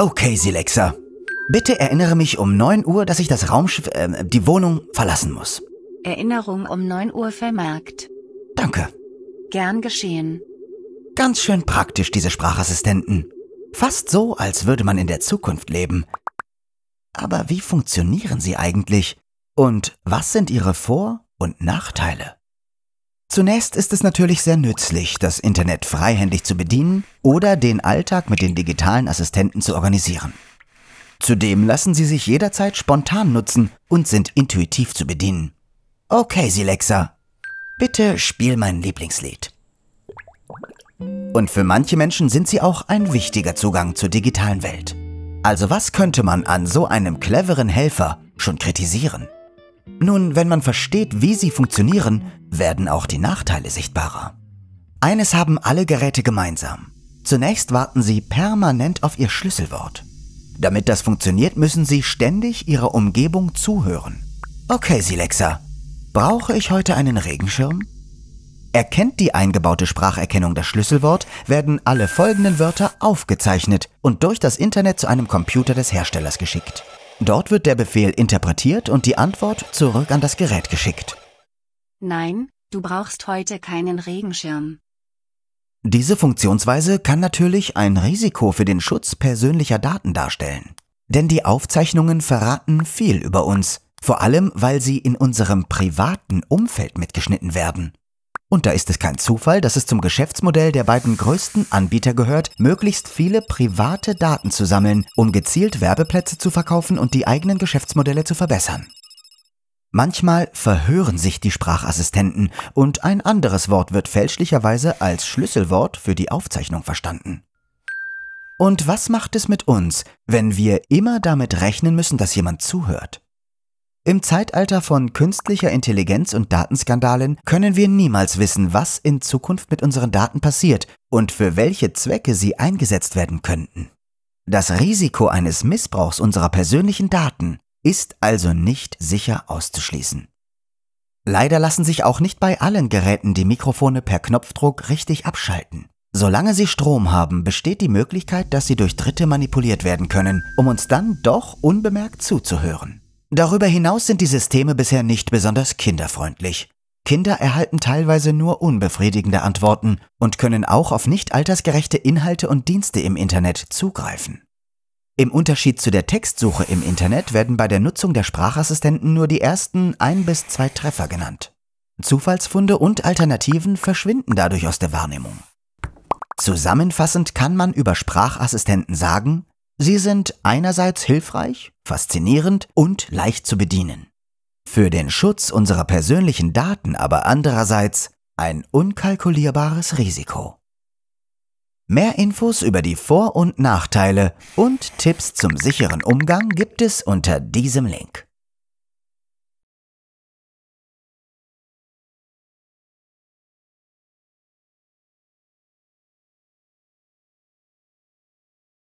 Okay, Silexa. Bitte erinnere mich um 9 Uhr, dass ich das Raumschiff, äh, die Wohnung verlassen muss. Erinnerung um 9 Uhr vermerkt. Danke. Gern geschehen. Ganz schön praktisch, diese Sprachassistenten. Fast so, als würde man in der Zukunft leben. Aber wie funktionieren sie eigentlich? Und was sind ihre Vor- und Nachteile? Zunächst ist es natürlich sehr nützlich, das Internet freihändig zu bedienen oder den Alltag mit den digitalen Assistenten zu organisieren. Zudem lassen sie sich jederzeit spontan nutzen und sind intuitiv zu bedienen. Okay, Silexa, bitte spiel mein Lieblingslied. Und für manche Menschen sind sie auch ein wichtiger Zugang zur digitalen Welt. Also was könnte man an so einem cleveren Helfer schon kritisieren? Nun, wenn man versteht, wie sie funktionieren, werden auch die Nachteile sichtbarer. Eines haben alle Geräte gemeinsam. Zunächst warten sie permanent auf ihr Schlüsselwort. Damit das funktioniert, müssen sie ständig ihrer Umgebung zuhören. Okay, Silexa, brauche ich heute einen Regenschirm? Erkennt die eingebaute Spracherkennung das Schlüsselwort, werden alle folgenden Wörter aufgezeichnet und durch das Internet zu einem Computer des Herstellers geschickt. Dort wird der Befehl interpretiert und die Antwort zurück an das Gerät geschickt. Nein, du brauchst heute keinen Regenschirm. Diese Funktionsweise kann natürlich ein Risiko für den Schutz persönlicher Daten darstellen. Denn die Aufzeichnungen verraten viel über uns, vor allem weil sie in unserem privaten Umfeld mitgeschnitten werden. Und da ist es kein Zufall, dass es zum Geschäftsmodell der beiden größten Anbieter gehört, möglichst viele private Daten zu sammeln, um gezielt Werbeplätze zu verkaufen und die eigenen Geschäftsmodelle zu verbessern. Manchmal verhören sich die Sprachassistenten und ein anderes Wort wird fälschlicherweise als Schlüsselwort für die Aufzeichnung verstanden. Und was macht es mit uns, wenn wir immer damit rechnen müssen, dass jemand zuhört? Im Zeitalter von künstlicher Intelligenz und Datenskandalen können wir niemals wissen, was in Zukunft mit unseren Daten passiert und für welche Zwecke sie eingesetzt werden könnten. Das Risiko eines Missbrauchs unserer persönlichen Daten ist also nicht sicher auszuschließen. Leider lassen sich auch nicht bei allen Geräten die Mikrofone per Knopfdruck richtig abschalten. Solange sie Strom haben, besteht die Möglichkeit, dass sie durch Dritte manipuliert werden können, um uns dann doch unbemerkt zuzuhören. Darüber hinaus sind die Systeme bisher nicht besonders kinderfreundlich. Kinder erhalten teilweise nur unbefriedigende Antworten und können auch auf nicht altersgerechte Inhalte und Dienste im Internet zugreifen. Im Unterschied zu der Textsuche im Internet werden bei der Nutzung der Sprachassistenten nur die ersten ein bis zwei Treffer genannt. Zufallsfunde und Alternativen verschwinden dadurch aus der Wahrnehmung. Zusammenfassend kann man über Sprachassistenten sagen, Sie sind einerseits hilfreich, faszinierend und leicht zu bedienen. Für den Schutz unserer persönlichen Daten aber andererseits ein unkalkulierbares Risiko. Mehr Infos über die Vor- und Nachteile und Tipps zum sicheren Umgang gibt es unter diesem Link.